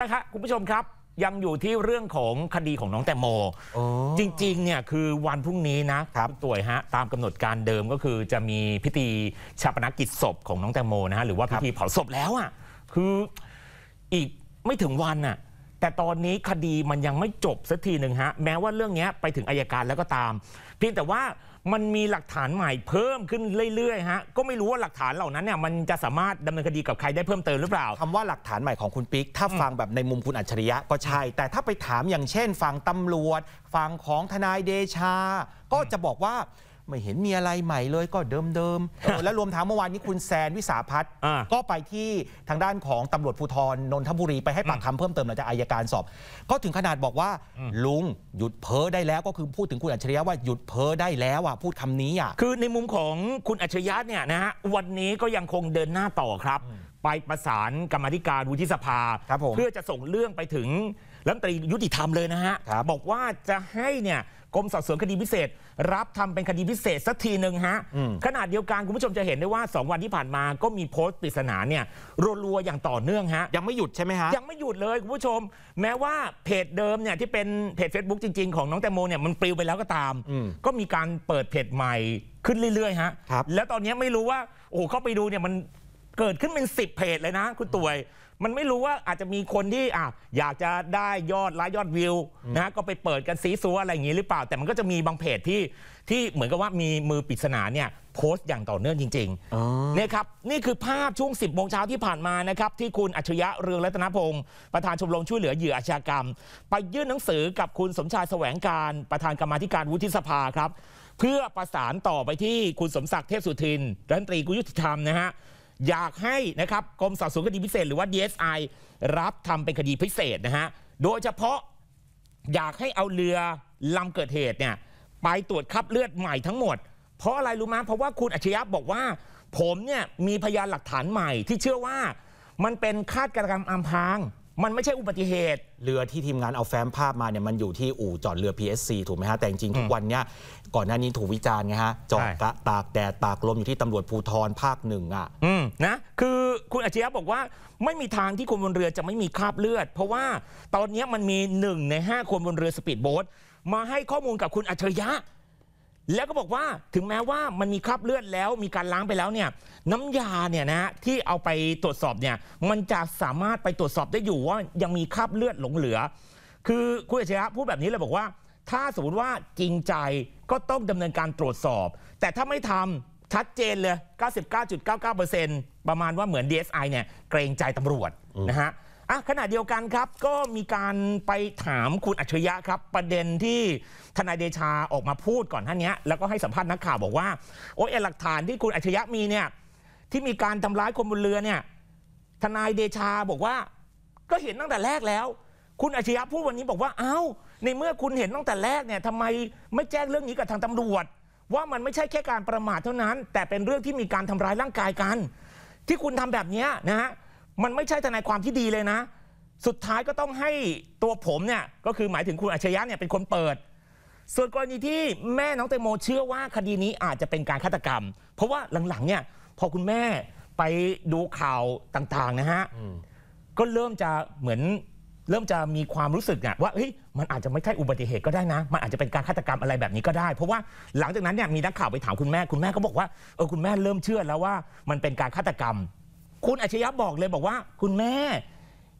นะครับคุณผู้ชมครับยังอยู่ที่เรื่องของคดีของน้องแตงโม จริงๆเนี่ยคือวันพรุ่งนี้นะคับตัวยฮะตามกำหนดการเดิมก็คือจะมีพิธีชาปนกิจศพของน้องแตงโมนะฮะหรือว่าพิธีเผาศพแล้วอ่ะ คืออีกไม่ถึงวันอ่ะแต่ตอนนี้คดีมันยังไม่จบสักทีหนึ่งฮะแม้ว่าเรื่องนี้ไปถึงอายการแล้วก็ตาม เพียงแต่ว่ามันมีหลักฐานใหม่เพิ่มขึ้นเรื่อยๆฮะก็ไม่รู้ว่าหลักฐานเหล่านั้นเนี่ยมันจะสามารถดำเนินคดีกับใครได้เพิ่มเติมหรือเปล่าคำว่าหลักฐานใหม่ของคุณปิ๊ก ถ้าฟังแบบในมุมคุณอัจฉริยะก็ใช่ แต่ถ้าไปถามอย่างเช่นฟังตำรวจ ฟังของทนายเดชา ก็จะบอกว่าไม่เห็นมีอะไรใหม่เลยก็เดิมเดิมแล้วรวมทั้งเมื่อวานนี้คุณแซนวิสาพัฒน์ก็ไปที่ทางด้านของตำรวจภูธรนนทบุรีไปให้ปากคาเพิ่มเติมหลังจากอายการสอบ ก็ถึงขนาดบอกว่า ลุงหยุดเพ้อได้แล้วก็คือพูดถึงคุณอัจฉริยะว่าหยุดเพ้อได้แล้วอ่ะพูดคำนี้อ่ะคือในมุมของคุณอัจฉริยะเนี่ยนะฮะวันนี้ก็ยังคงเดินหน้าต่อครับ ไปประสานกรรมธิการวุฒิสภาเพื่อจะส่งเรื่องไปถึงรัฐมนตรียุติธรรมเลยนะฮะบบอกว่าจะให้เนี่ยกรมสอบสวนคดีพิเศษ รับทำเป็นคดีพิเศษสักทีหนึ่งฮะขนาดเดียวกัน คุณผู้ชมจะเห็นได้ว่า 2 วันที่ผ่านมาก็มีโพสต์ปริศนาเนี่ยรัวๆ อย่างต่อเนื่องฮะยังไม่หยุดใช่ไหมฮะ ยังไม่หยุดเลย คุณผู้ชม แม้ว่าเพจเดิมเนี่ยที่เป็นเพจ Facebook จริงๆของน้องแตงโมเนี่ยมันปลิวไปแล้วก็ตาม ก็มีการเปิดเพจใหม่ขึ้นเรื่อยๆฮะแล้วตอนนี้ไม่รู้ว่าโอ้เข้าไปดูเนี่ยมันเกิดขึ้นเป็น10เพจเลยนะคุณตวยมันไม่รู้ว่าอาจจะมีคนที่อ่ะอยากจะได้ยอดไลค์ยอดวิวนะฮะก็ไปเปิดกันซีซัวอะไรอย่างนี้หรือเปล่า แต่มันก็จะมีบางเพจที่ที่เหมือนกับว่ามีมือปริศนาเนี่ยโพสต์อย่างต่อเนื่องจริงๆเนี่ยครับนี่คือภาพช่วง 10บโมงเช้าที่ผ่านมานะครับ ที่คุณอัจฉริยะเรืองรัตนพงศ์ประธานชมรมช่วยเหลือเหยื่ออาชญากรรม ไปยื่นหนังสือกับคุณสมชายแสวงการประธานกรรมธิการวุฒิสภาครับ เพื่อประสานต่อไปที่คุณสมศักดิ์เทพสุทินรัฐมนตรีกุยุติธรรมนะฮะอยากให้นะครับกรมสอบสวนคดีพิเศษหรือว่า DSI รับทำเป็นคดีพิเศษนะฮะ โดยเฉพาะอยากให้เอาเรือลำเกิดเหตุเนี่ยไปตรวจคับเลือดใหม่ทั้งหมด เพราะอะไรรู้ไหมเพราะว่าคุณอัจฉริยะบอกว่า ผมเนี่ยมีพยานหลักฐานใหม่ที่เชื่อว่า มันเป็นคาดกรรมอำพรางมันไม่ใช่อุบัติเหตุ เรือที่ทีมงานเอาแฟ้มภาพมาเนี่ยมันอยู่ที่อู่จอดเรือ PSC ถูกไหมฮะ แต่จริงทุกวันเนี้ยก่อนหน้านี้ถูกวิจารณ์ไงฮะ จอดกะตากแดด ตากลมอยู่ที่ตำรวจภูธรภาคหนึ่งอ่ะ อืมนะ คือคุณอาชียะบอกว่า ไม่มีทางที่คนบนเรือจะไม่มีคราบเลือด เพราะว่าตอนนี้มันมีหนึ่งในห้าคนบนเรือสปีดโบ๊ทมาให้ข้อมูลกับคุณอัจฉริยะแล้วก็บอกว่าถึงแม้ว่ามันมีคราบเลือด แล้วมีการล้างไปแล้วเนี่ยน้ำยาเนี่ยนะที่เอาไปตรวจสอบเนี่ยมันจะสามารถไปตรวจสอบได้อยู่ว่ายังมีคราบเลือดหลงเหลือ คือคุณเฉรยะพูดแบบนี้เลยบอกว่า ถ้าสมมติว่าจริงใจก็ต้องดำเนินการตรวจสอบ แต่ถ้าไม่ทำชัดเจนเลย99.99%ประมาณว่าเหมือน DSI เนี่ยเกรงใจตำรวจนะฮะอ่ะขณะเดียวกันครับก็มีการไปถามคุณอัจฉริยะครับประเด็นที่ทนายเดชาออกมาพูดก่อนท่านนี้แล้วก็ให้สัมภาษณ์นักข่าวบอกว่าโอ้ยหลักฐานที่คุณอัจฉริยะมีเนี่ย ที่มีการทำร้ายคนบนเรือเนี่ยทนายเดชาบอกว่า ก็เห็นตั้งแต่แรกแล้ว คุณอัจฉริยะพูดวันนี้บอกว่า เอา้า ในเมื่อคุณเห็นตั้งแต่แรกเนี่ยทำไมไม่แจ้งเรื่องนี้กับทางตำรวจ ว่ามันไม่ใช่แค่การประมาทเท่านั้น แต่เป็นเรื่องที่มีการทำร้ายร่างกายกัน ที่คุณทำแบบนี้นะฮะมันไม่ใช่ทนายความที่ดีเลยนะ สุดท้ายก็ต้องให้ตัวผมเนี่ยก็คือหมายถึงคุณอัจฉริยะเนี่ยเป็นคนเปิด ส่วนกรณีที่แม่น้องเตงโม เชื่อว่าคดีนี้อาจจะเป็นการฆาตกรรม เพราะว่าหลังๆเนี่ยพอคุณแม่ไปดูข่าวต่างๆนะฮะก็เริ่มจะเหมือนเริ่มจะมีความรู้สึกอะว่าเฮ้ยมันอาจจะไม่ใช่อุบัติเหตุก็ได้นะมันอาจจะเป็นการฆาตกรรมอะไรแบบนี้ก็ได้เพราะว่าหลังจากนั้นเนี่ยมีนักข่าวไปถามคุณแม่คุณแม่ก็บอกว่าเออคุณแม่เริ่มเชื่อแล้วว่า มันเป็นการฆาตกรรมคุณอัจฉริยะบอกเลยบอกว่าคุณแม่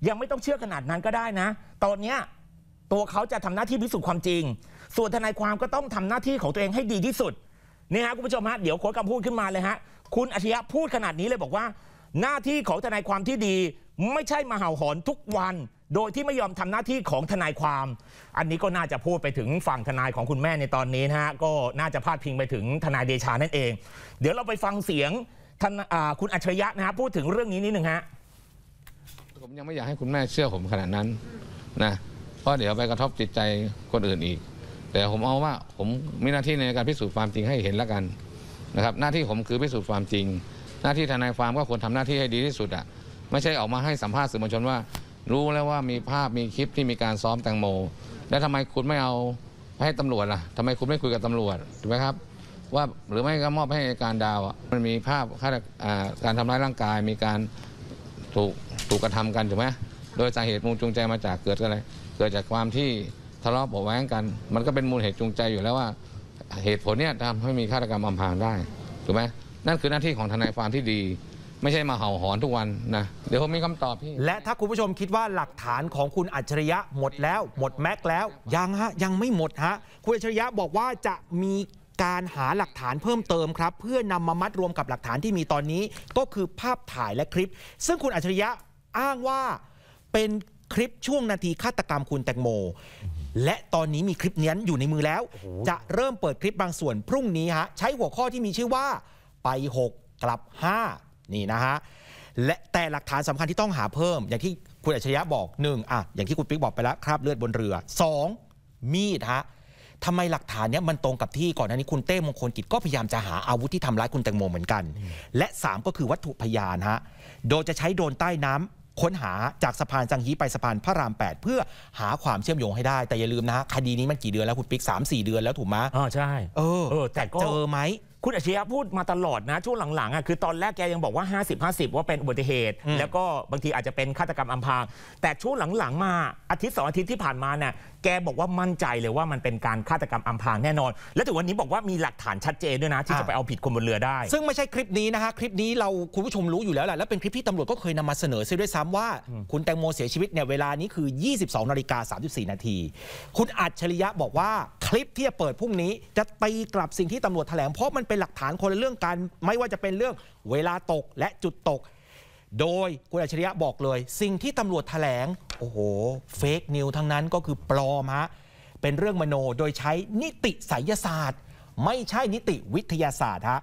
ยังไม่ต้องเชื่อขนาดนั้นก็ได้นะ ตอนเนี้ยตัวเขาจะทำหน้าที่พิสูจน์ความจริง ส่วนทนายความก็ต้องทำหน้าที่ของตัวเองให้ดีที่สุดนี่ฮะคุณผู้ชมฮะเดี๋ยวโค้ดคำพูดขึ้นมาเลยฮะคุณอัจฉริยะพูดขนาดนี้เลยบอกว่า หน้าที่ของทนายความที่ดีไม่ใช่มาเห่าหอนทุกวันโดยที่ไม่ยอมทำหน้าที่ของทนายความ อันนี้ก็น่าจะพูดไปถึงฝั่งทนายของคุณแม่ในตอนนี้นะฮะก็น่าจะพาดพิงไปถึงทนายเดชานั่นเอง เดี๋ยวเราไปฟังเสียงท่านคุณอัจฉริยะนะครับพูดถึงเรื่องนี้นิดหนึ่งฮะผมยังไม่อยากให้คุณแม่เชื่อผมขนาดนั้นนะเพราะเดี๋ยวไปกระทบจิตใจคนอื่นอีกแต่ผมเอาว่าผมมีหน้าที่ในการพิสูจน์ความจริงให้เห็นแล้วกันนะครับหน้าที่ผมคือพิสูจน์ความจริง หน้าที่ทนายความก็ควรทำหน้าที่ให้ดีที่สุดอ่ะไม่ใช่ออกมาให้สัมภาษณ์สื่อมวลชนว่า รู้แล้วว่ามีภาพมีคลิปที่มีการซ้อมแตงโมแล้วทำไมคุณไม่เอาให้ตำรวจล่ะทำไมคุณไม่คุยกับตำรวจถูกไหมครับว่า หรือไม่ก็มอบให้การดาวมันมีภาพการทำร้ายร่างกายมีการถูกถูกกระทำกันถูกไหมโดยสาเหตุมูลจูงใจมาจากเกิดอะไรเกิดจากความที่ทะเลาะเบาแว้งกัน มันก็เป็นมูลเหตุจูงใจอยู่แล้วว่า เหตุผลเนี้ยทำให้มีฆาตกรรมอำพรางได้ ถูกไหมนั่นคือหน้าที่ของทนายความที่ดี ไม่ใช่มาเห่าหอนทุกวันนะเดี๋ยวผมมีคำตอบพี่ และถ้าคุณผู้ชมคิดว่าหลักฐานของคุณอัจฉริยะหมดแล้ว หมดแม็กแล้วยังฮะยังไม่หมดฮะคุณอัจฉริยะบอกว่าจะมีการหาหลักฐานเพิ่มเติมครับ เพื่อนำมามัดรวมกับหลักฐานที่มีตอนนี้ก็คือภาพถ่ายและคลิป ซึ่งคุณอัจฉริยะอ้างว่าเป็นคลิปช่วงนาทีฆาตกรรมคุณแตงโม และตอนนี้มีคลิปนี้อยู่ในมือแล้ว จะเริ่มเปิดคลิปบางส่วนพรุ่งนี้ฮะใช้หัวข้อที่มีชื่อว่าไป 6กลับ 5 นี่นะฮะและแต่หลักฐานสำคัญที่ต้องหาเพิ่ม อย่างที่คุณอัจฉริยะบอก 1อ่ะอย่างที่คุณปิ๊กบอกไปแล้วคราบเลือดบนเรือ 2 มีดฮะทำไมหลักฐานเนี้ยมันตรงกับที่ก่อนหน้านี้คุณเต้มงคลกิจ ก็พยายามจะหาอาวุธที่ทำร้ายคุณแตงโมเหมือนกัน และ 3 ก็คือวัตถุพยานฮะ โดยจะใช้โดนใต้น้ำค้นหาจากสะพานจังฮีไปสะพานพระราม 8 เพื่อหาความเชื่อมโยงให้ได้แต่อย่าลืมนะ คดีนี้มันกี่เดือนแล้ว คุณปิ๊กสามสี่เดือนแล้วถูกไหมอ๋อใช่เออแต่เจอไหมคุณอาชียะพูดมาตลอดนะช่วงหลังๆอ่ะคือตอนแรกแกยังบอกว่า 50-50 ว่าเป็นอุบัติเหตุ แล้วก็บางทีอาจจะเป็นฆาตกรรมอำพรางแต่ช่วงหลังๆมา อาทิตย์สองอาทิตย์ที่ผ่านมาเนี่ยแกบอกว่ามั่นใจเลยว่ามันเป็นการฆาตกรรมอำพรางแน่นอน และถึงวันนี้บอกว่ามีหลักฐานชัดเจนด้วยนะที่จะไปเอาผิดคนบนเรือได้ ซึ่งไม่ใช่คลิปนี้นะฮะคลิปนี้เราคุณผู้ชมรู้อยู่แล้วแหละและเป็นคลิปที่ตำรวจก็เคยนำมาเสนอซะด้วยซ้ำว่า คุณแตงโมเสียชีวิตเนี่ยเวลานี้คือ 22นาฬิกา34นาทีคุณอัจฉริยะบอกว่าคลิปที่จะเปิดพรุ่งนี้ จะตีกลับสิ่งที่ตำรวจแถลงเพราะมันเป็นหลักฐานคนละเรื่องกันไม่ว่าจะเป็นเรื่องเวลาตกและจุดตก โดยคุณอัจฉริยะบอกเลย สิ่งที่ตำรวจแถลงโอ้โหเฟกนิวทั้งนั้นก็คือปลอมฮะเป็นเรื่องมโน โดยใช้นิติไสยศาสตร์ ไม่ใช่นิติวิทยาศาสตร์ฮะ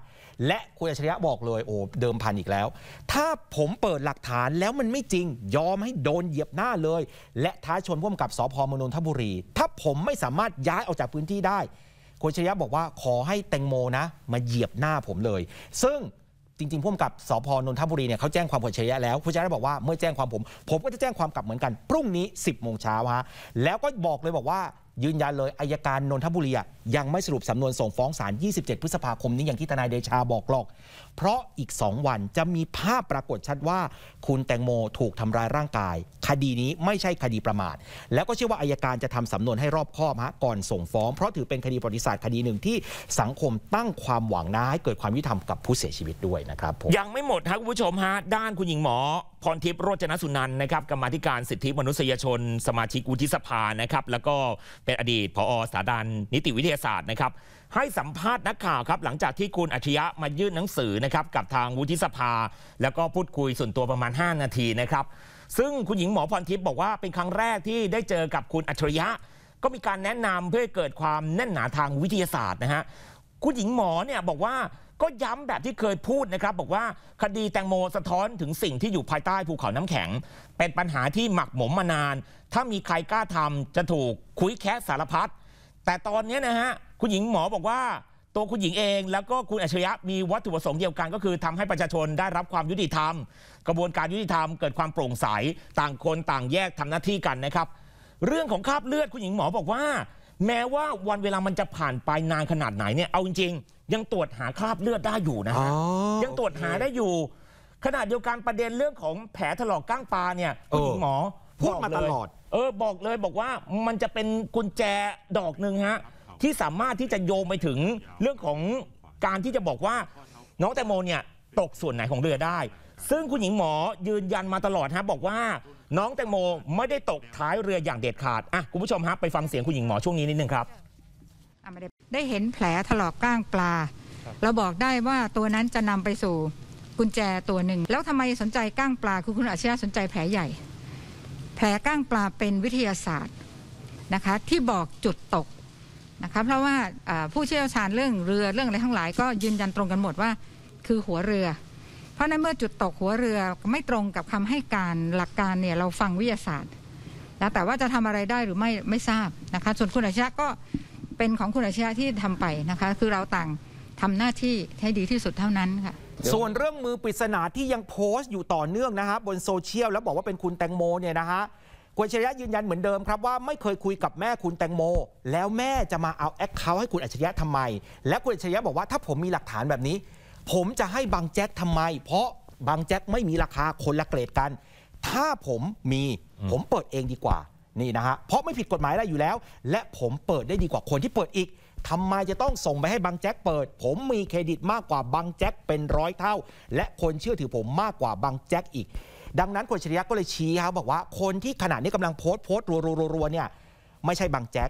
และคุณอัจฉริยะบอกเลยโอ้เดิมพันอีกแล้ว ถ้าผมเปิดหลักฐานแล้วมันไม่จริงยอมให้โดนเหยียบหน้าเลย และท้าชนพ่วมกับสพมนนทบุรี ถ้าผมไม่สามารถย้ายออกจากพื้นที่ได้คุณชิยะบอกว่าขอให้แตงโมนะ มาเหยียบหน้าผมเลย ซึ่งจริงๆพ่วมกับสพนนทบุรี เนี่ยเขาแจ้งความโคชฉยแล้วโคชยยบอกว่าเมื่อแจ้งความผม ผมก็จะแจ้งความกลับเหมือนกันพรุ่งนี้ 10บโมงเช้าฮะแล้วก็บอกเลยบอกว่ายืนยันเลยอายการนนทบุรียังไม่สรุปสำนวนส่งฟ้องศาล 27 พฤษภาคมนี้ อย่างที่ทนายเดชาบอกหรอก เพราะอีก 2 วันจะมีภาพปรากฏชัดว่าคุณแตงโมถูกทำร้ายร่างกาย คดีนี้ไม่ใช่คดีประมาท แล้วก็เชื่อว่าอายการจะทำสำนวนให้รอบคอบฮะก่อนส่งฟ้อง เพราะถือเป็นคดีประวัติศาสตร์คดีหนึ่งที่สังคมตั้งความหวังนะให้เกิดความยุติธรรมกับผู้เสียชีวิตด้วยนะครับยังไม่หมดครับคุณผู้ชมฮะด้านคุณหญิงหมอพรทิพย์โรจนสุนันนะครับกรรมาธิการสิทธิมนุษยชนสมาชิกวุฒิสภานะครับ แล้วก็เป็นอดีตผอสถาบันนิติวิทยาศาสตร์นะครับ ให้สัมภาษณ์นักข่าวครับ หลังจากที่คุณอัจฉริยะ มายื่นหนังสือนะครับ กับทางวุฒิสภา แล้วก็พูดคุยส่วนตัวประมาณ 5 นาทีนะครับ ซึ่งคุณหญิงหมอพรทิพย์บอกว่าเป็นครั้งแรกที่ได้เจอกับคุณอัจฉริยะ ก็มีการแนะนำเพื่อเกิดความแน่นหนาทางวิทยาศาสตร์นะฮะคุณหญิงหมอเนี่ยบอกว่าก็ย้ำแบบที่เคยพูดนะครับบอกว่าคดีแตงโมสะท้อนถึงสิ่งที่อยู่ภายใต้ภูเขาน้ำแข็ง เป็นปัญหาที่หมักหมมมานาน ถ้ามีใครกล้าทำจะถูกคุยแค่สารพัดแต่ตอนนี้นะฮะ คุณหญิงหมอบอกว่า ตัวคุณหญิงเองแล้วก็คุณอัจฉริยะมีวัตถุประสงค์เดียวกัน ก็คือทำให้ประชาชนได้รับความยุติธรรม กระบวนการยุติธรรมเกิดความโปร่งใสต่างคนต่างแยกทำหน้าที่กันนะครับ เรื่องของคราบเลือดคุณหญิงหมอบอกว่าแม้ว่าวันเวลามันจะผ่านไปนานขนาดไหนเนี่ย เอาจริงๆ ยังตรวจหาคราบเลือดได้อยู่นะฮะยังตรวจหาได้อยู่ ขนาดเดียวกันประเด็นเรื่องของแผลถลอกก้างปลาเนี่ยคุณหญิงหมอพูดมาตลอดเออบอกเลยบอกว่ามันจะเป็นกุญแจดอกหนึ่งฮะที่สามารถที่จะโยงไปถึงเรื่องของการที่จะบอกว่า น้องแตงโมเนี่ย ตกส่วนไหนของเรือได้ ซึ่งคุณหญิงหมอยืนยันมาตลอดฮะบอกว่าน้องแตงโมไม่ได้ตกท้ายเรืออย่างเด็ดขาดอ่ะคุณผู้ชมฮะไปฟังเสียงคุณหญิงหมอช่วงนี้นิดนึงครับได้เห็นแผลถลอกก้างปลาเราบอกได้ว่าตัวนั้นจะนำไปสู่กุญแจตัวหนึ่ง แล้วทำไมสนใจก้างปลาคือคุณอาชญาสนใจแผลใหญ่ แผลก้างปลาเป็นวิทยาศาสตร์นะคะที่บอกจุดตกนะคะ เพราะว่าผู้เชี่ยวชาญเรื่องเรือเรื่องอะไรทั้งหลายก็ยืนยันตรงกันหมดว่า คือหัวเรือเพราะนั้นเมื่อจุดตกหัวเรือ ไม่ตรงกับคำให้การหลักการเนี่ยเราฟังวิทยาศาสตร์นะแต่ว่าจะทำอะไรได้หรือไม่ไม่ทราบนะคะส่วนคุณอาชญะก็เป็นของคุณอาชญะที่ทำไปนะคะ คือเราต่างทำหน้าที่ให้ดีที่สุดเท่านั้นค่ะส่วนเรื่องมือปริศนาที่ยังโพสต์อยู่ต่อเนื่องนะฮะบนโซเชียลแล้วบอกว่าเป็นคุณแตงโมเนี่ยนะฮะคุณอัจฉริยะยืนยันเหมือนเดิมครับว่าไม่เคยคุยกับแม่คุณแตงโม แล้วแม่จะมาเอาแอคเคาท์ให้คุณอัจฉริยะทำไม และคุณอัจฉริยะบอกว่าถ้าผมมีหลักฐานแบบนี้ผมจะให้บางแจ็คทำไม เพราะบางแจ็คไม่มีราคาคนละเกรดกัน ถ้าผมมีผมเปิดเองดีกว่านี่นะฮะเพราะไม่ผิดกฎหมายอะไรอยู่แล้ว และผมเปิดได้ดีกว่าคนที่เปิดอีกทำไมจะต้องส่งไปให้บางแจ็คเปิด ผมมีเครดิตมากกว่าบางแจ็คเป็นร้อยเท่าและคนเชื่อถือผมมากกว่าบางแจ็คอีก ดังนั้นคนชริยะก็เลยชี้ครับบอกว่า คนที่ขณะนี้กำลังโพสต์โพสต์รัวๆเนี่ยไม่ใช่บางแจ็ค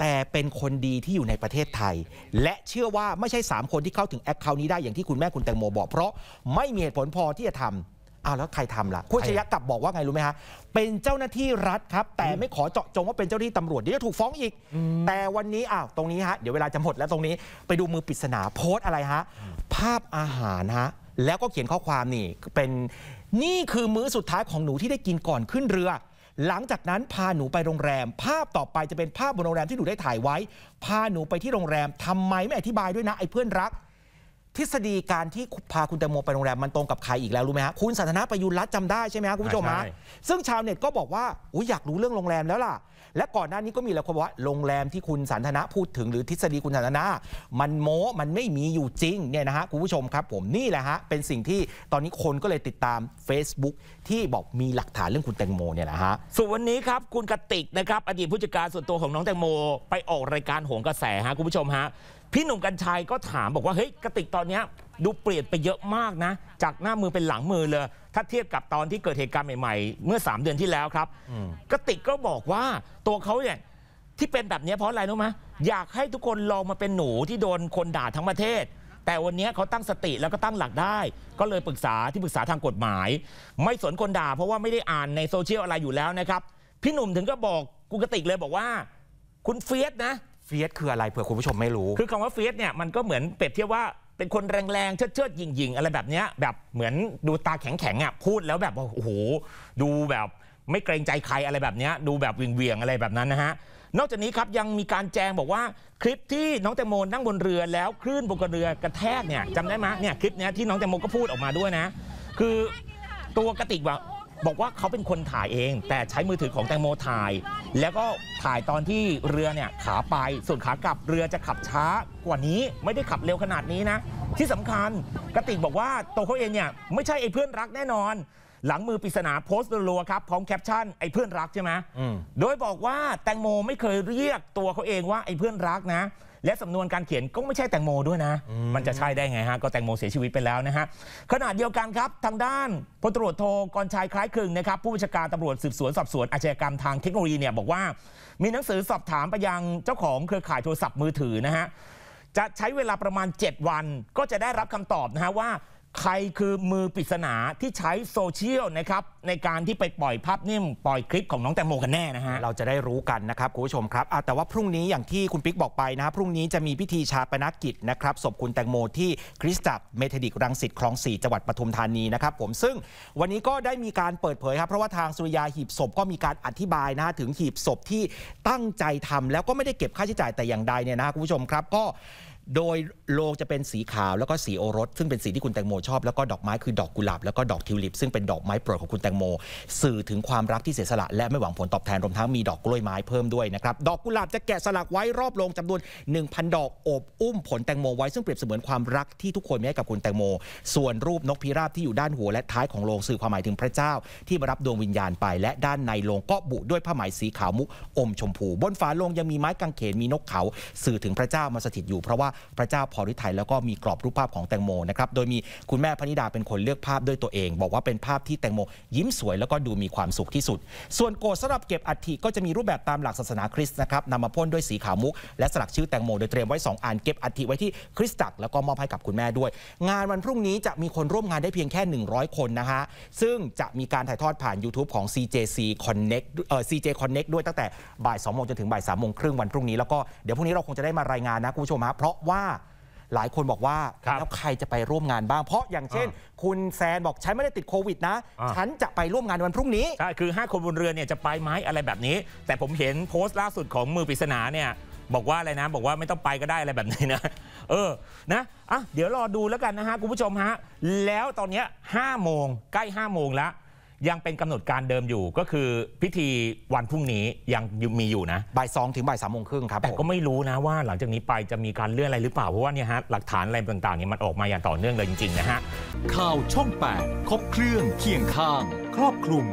แต่เป็นคนดีที่อยู่ในประเทศไทย และเชื่อว่าไม่ใช่3คนที่เข้าถึงแอคเคาท์นี้ได้อย่างที่คุณแม่คุณแตงโมบอกเพราะไม่มีเหตุผลพอที่จะทำอาแล้วใครทำล่ะคุณชยะกลับบอกว่า ไงรู้ไหมฮะเป็นเจ้าหน้าที่รัฐครับ แต่ไม่ขอเจาะจงว่าเป็นเจ้าหน้าที่ตำรวจเดี๋ยวจะถูกฟ้องอีก แต่วันนี้อ้าวตรงนี้ฮะเดี๋ยวเวลาจะหมดแล้วตรงนี้ไปดูมือปริศนาโพสต์อะไรฮะภาพอาหารฮะแล้วก็เขียนข้อความนี่ เป็นนี่คือมื้อสุดท้ายของหนูที่ได้กินก่อนขึ้นเรือหลังจากนั้นพาหนูไปโรงแรม ภาพต่อไปจะเป็นภาพบนโรงแรมที่หนูได้ถ่ายไว้ พาหนูไปที่โรงแรมทำไมไม่อธิบายด้วยนะ ไอ้เพื่อนรักทฤษฎีการที่พาคุณแตงโมไปโรงแรมมันตรงกับใครอีกแล้วรู้ไหมฮะคุณสันทนาประยุรรัตจํจำได้ใช่ไหมฮะคุณผู้ชมฮะซึ่งชาวเน็ตก็บอกว่าอุ้ยอยากรู้เรื่องโรงแรมแล้วล่ะและก่อนหน้านี้ก็มีหลายคนว่า โรงแรมที่คุณสันทนาพูดถึงหรือทฤษฎีคุณสันทนา มันโม้มันไม่มีอยู่จริงเนี่ยนะฮะคุณผู้ชมครับ ผมนี่แหละฮะเป็นสิ่งที่ตอนนี้คนก็เลยติดตาม Facebook ที่บอกมีหลักฐานเรื่องคุณแตงโมเนี่ยนะฮะส่วนวันนี้ครับ คุณกติกนะครับ อดีตผู้จัดการส่วนตัวของน้องแตงโม ไปออกรายการโหนกระแสฮะคุณผู้ชมฮะพี่หนุ่มกัญชัยก็ถามบอกว่า เฮ้ยกระติกตอนนี้ดูเปลี่ยนไปเยอะมากนะ จากหน้ามือเป็นหลังมือเลย ถ้าเทียบกับตอนที่เกิดเหตุการณ์ใหม่ๆ เมื่อ3เดือนที่แล้วครับกระติกก็บอกว่าตัวเขาเนี่ยที่เป็นแบบนี้เพราะอะไรรู้ไหมอยากให้ทุกคนลองมาเป็นหนูที่โดนคนด่าทั้งประเทศ แต่วันนี้เขาตั้งสติแล้วก็ตั้งหลักได้ ก็เลยปรึกษาที่ปรึกษาทางกฎหมาย ไม่สนคนด่าเพราะว่าไม่ได้อ่านในโซเชียลอะไรอยู่แล้วนะครับ พี่หนุ่มถึงก็บอกกุกติกเลยบอกว่า คุณเฟียสนะเฟียสคืออะไรเผื่อคุณผู้ชมไม่รู้คือคำว่าเฟียสเนี่ยมันก็เหมือนเปรียบเทียบว่าเป็นคนแรงๆเชิดเชิดยิงยิงอะไรแบบเนี้ยแบบเหมือนดูตาแข็งแข็งอ่ะพูดแล้วแบบว่าโอ้โหดูแบบไม่เกรงใจใครอะไรแบบเนี้ยดูแบบเวียงอะไรแบบนั้นนะฮะนอกจากนี้ครับยังมีการแจงบอกว่าคลิปที่น้องแตงโมนั่งบนเรือแล้วคลื่นบนเรือกระแทกเนี่ยจำได้ไหมเนี่ยคลิปเนี้ยที่น้องแตงโมก็พูดออกมาด้วยนะ คือตัวกระติกว่าบอกว่าเขาเป็นคนถ่ายเองแต่ใช้มือถือของแตงโมถ่าย แล้วก็ถ่ายตอนที่เรือเนี่ยขาไปส่วนขากลับเรือจะขับช้ากว่านี้ไม่ได้ขับเร็วขนาดนี้นะ ที่สำคัญกระติกบอกว่าตัวเขาเองเนี่ยไม่ใช่ไอ้เพื่อนรักแน่นอน หลังมือปริศนาโพสต์รัวครับพร้อมแคปชั่นไอ้เพื่อนรักใช่ไหมโดยบอกว่าแตงโมไม่เคยเรียกตัวเขาเองว่าไอ้เพื่อนรักนะและสำนวนการเขียนก็ไม่ใช่แตงโมด้วยนะ มันจะใช่ได้ไงฮะ ก็แตงโมเสียชีวิตไปแล้วนะฮะขณะเดียวกันครับทางด้านพลตรวจโทกรชัยคล้ายคลึงนะครับผู้บัญชาการตำรวจสืบสวนสอบสวนอาชญากรรมทางเทคโนโลยีเนี่ยบอกว่า มีหนังสือสอบถามไปยังเจ้าของเครือข่ายโทรศัพท์มือถือนะฮะจะใช้เวลาประมาณ 7 วันก็จะได้รับคำตอบนะฮะว่าใครคือมือปริศนาที่ใช้โซเชียลนะครับในการที่ไปปล่อยภาพนิ่มปล่อยคลิปของน้องแตงโมกันแน่นะฮะเราจะได้รู้กันนะครับคุณผู้ชมครับแต่ว่าพรุ่งนี้อย่างที่คุณปิ๊กบอกไปนะครับพรุ่งนี้จะมีพิธีชาปนกิจนะครับศพคุณแตงโม ที่คริสตจักรเมธดิกรังสิตคลองสี่จังหวัดปทุมธานีนะครับผมซึ่งวันนี้ก็ได้มีการเปิดเผยครับเพราะว่าทางสุริยาหีบศพก็มีการอธิบายนะถึงหีบศพที่ตั้งใจทำแล้วก็ไม่ได้เก็บค่าใช้จ่ายแต่อย่างใดเนี่ยนะคุณผู้ชมครับ ก็โดยโลงจะเป็นสีขาวแล้วก็สีโอรสซึ่งเป็นสีที่คุณแตงโมชอบแล้วก็ดอกไม้คือดอกกุหลาบแล้วก็ดอกทิวลิปซึ่งเป็นดอกไม้โปรดของคุณแตงโม สื่อถึงความรักที่เสียสละและไม่หวังผลตอบแทนรวมทั้งมีดอกกล้วยไม้เพิ่มด้วยนะครับดอกกุหลาบจะแกะสลักไว้รอบโลงจำนวน1,000 ดอกอบอุ้มผลแตงโมไว้ซึ่งเปรียบเสมือนความรักที่ทุกคนมีให้กับคุณแตงโม ส่วนรูปนกพิราบที่อยู่ด้านหัวและท้ายของโลงสื่อความหมายถึงพระเจ้าที่มารับดวงวิญญาณไปและด้านในโลงก็บุด้วยผ้าไหมสีขาวมุกอมชมพูบนฝาโลงยังมีไม้กางเขนมีนกเขา สื่อถึงพระเจ้ามาสถิตอยู่เพราะว่าพระเจ้าพอฤทยแล้วก็มีกรอบรูปภาพของแตงโม นะครับ โดยมีคุณแม่พนิดาเป็นคนเลือกภาพด้วยตัวเอง บอกว่าเป็นภาพที่แตงโมยิ้มสวยแล้วก็ดูมีความสุขที่สุด ส่วนโกรธสำหรับเก็บอัฐิก็จะมีรูปแบบตามหลักศาสนาคริสต์นะครับนำมาพ่นด้วยสีขาวมุก และสลักชื่อแตงโม โดยเตรียมไว้2อันเก็บอัฐิไว้ที่คริสตจักรแล้วก็มอบให้กับคุณแม่ด้วยงานวันพรุ่งนี้จะมีคนร่วมงานได้เพียงแค่ 100 คนนะฮะซึ่งจะมีการถ่ายทอดผ่าน YouTube ของ CJC Connect เอ่อ CJ Connect ด้วยตั้งแต่บ่าย2โมงจนถึงบ่าย3โมงครึ่งวันพรุ่งนี้แล้วก็เดี๋ยวพรุ่งนี้เราคงจะได้มารายงานนะคุณผู้ชมฮะเพราะว่าหลายคนบอกว่าแล้วใครจะไปร่วมงานบ้างเพราะอย่างเช่นคุณแซนบอกฉันไม่ได้ติดโควิดนะฉันจะไปร่วมงานวันพรุ่งนี้ใช่คือ 5 คนบนเรือเนี่ยจะไปไหมอะไรแบบนี้ แต่ผมเห็นโพสต์ล่าสุดของมือปริศนาเนี่ย บอกว่าอะไรนะ บอกว่าไม่ต้องไปก็ได้อะไรแบบนี้นะ เออนะอ่ะเดี๋ยวรอดูแล้วกันนะฮะคุณผู้ชมฮะแล้วตอนนี้ 5โมงใกล้5โมงแล้วยังเป็นกำหนดการเดิมอยู่ก็คือพิธีวันพรุ่งนี้ยังมีอยู่นะบ่ายสองถึงบ่ายสามโมงครึ่งครับแต่ก็ไม่รู้นะว่าหลังจากนี้ไปจะมีการเลื่อนอะไรหรือเปล่า เพราะว่าเนี่ยฮะหลักฐานอะไรต่างๆนี่มันออกมาอย่างต่อเนื่องเลยจริงๆนะฮะ ข่าวช่อง 8 ครบเครื่องเคียงข้าง ครอบคลุม